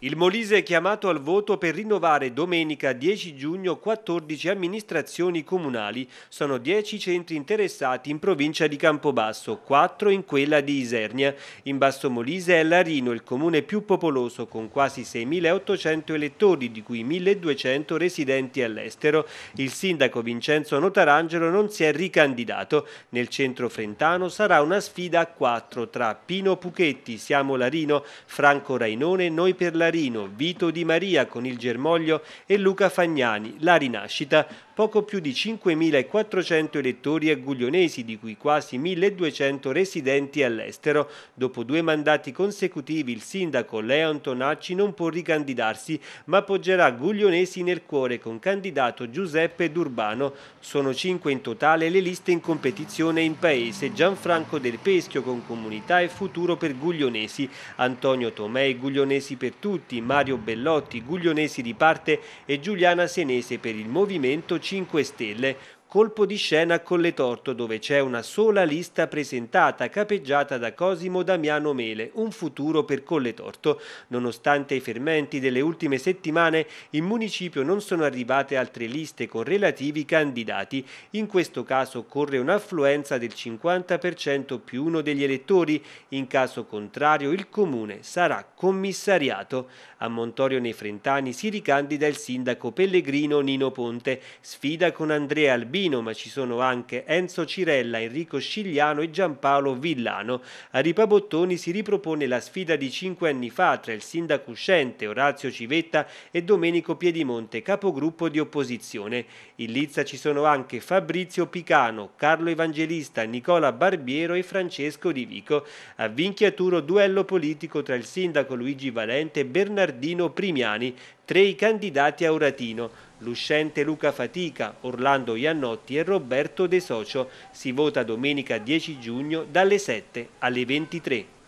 Il Molise è chiamato al voto per rinnovare domenica 10 giugno 14 amministrazioni comunali. Sono 10 centri interessati in provincia di Campobasso, 4 in quella di Isernia. In Basso Molise è Larino, il comune più popoloso, con quasi 6.800 elettori, di cui 1.200 residenti all'estero. Il sindaco Vincenzo Notarangelo non si è ricandidato. Nel centro frentano sarà una sfida a 4 tra Pino Puchetti, Siamo Larino, Franco Rainone, Noi per Larino Ballarino, Vito Di Maria con il germoglio e Luca Fagnani, La rinascita, poco più di 5.400 elettori aguglionesi, di cui quasi 1.200 residenti all'estero. Dopo due mandati consecutivi il sindaco Leon Tonacci non può ricandidarsi, ma appoggerà Guglionesi nel cuore con candidato Giuseppe D'Urbano. Sono cinque in totale le liste in competizione in paese. Gianfranco Del Peschio con Comunità e Futuro per Guglionesi, Antonio Tomei Guglionesi per tutti, Mario Bellotti Guglionesi di parte e Giuliana Senese per il Movimento 5 Stelle, colpo di scena a Colletorto dove c'è una sola lista presentata capeggiata da Cosimo Damiano Mele, un futuro per Colletorto. Nonostante i fermenti delle ultime settimane, in municipio non sono arrivate altre liste con relativi candidati. In questo caso occorre un'affluenza del 50% più uno degli elettori, in caso contrario il comune sarà commissariato. A Montorio nei Frentani si ricandida il sindaco pellegrino Nino Ponte, sfida con Andrea Albino Martino, ma ci sono anche Enzo Cirella, Enrico Scigliano e Giampaolo Villano. A Ripabottoni si ripropone la sfida di cinque anni fa tra il sindaco uscente Orazio Civetta e Domenico Piedimonte, capogruppo di opposizione. In lizza ci sono anche Fabrizio Picano, Carlo Evangelista, Nicola Barbiero e Francesco Di Vico. A Vinchiaturo duello politico tra il sindaco Luigi Valente e Bernardino Primiani, Tre i candidati a Uratino, l'uscente Luca Fatica, Orlando Iannotti e Roberto De Socio. Si vota domenica 10 giugno dalle 7 alle 23.